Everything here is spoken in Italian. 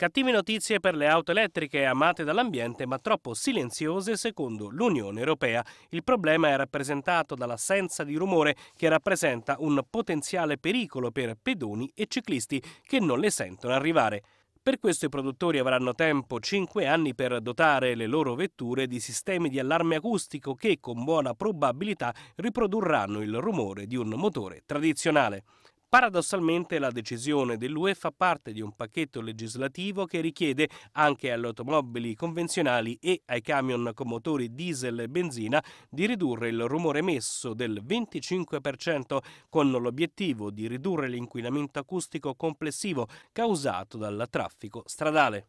Cattive notizie per le auto elettriche amate dall'ambiente ma troppo silenziose secondo l'Unione Europea. Il problema è rappresentato dall'assenza di rumore che rappresenta un potenziale pericolo per pedoni e ciclisti che non le sentono arrivare. Per questo i produttori avranno tempo 5 anni per dotare le loro vetture di sistemi di allarme acustico che con buona probabilità riprodurranno il rumore di un motore tradizionale. Paradossalmente la decisione dell'UE fa parte di un pacchetto legislativo che richiede anche alle automobili convenzionali e ai camion con motori diesel e benzina di ridurre il rumore emesso del 25% con l'obiettivo di ridurre l'inquinamento acustico complessivo causato dal traffico stradale.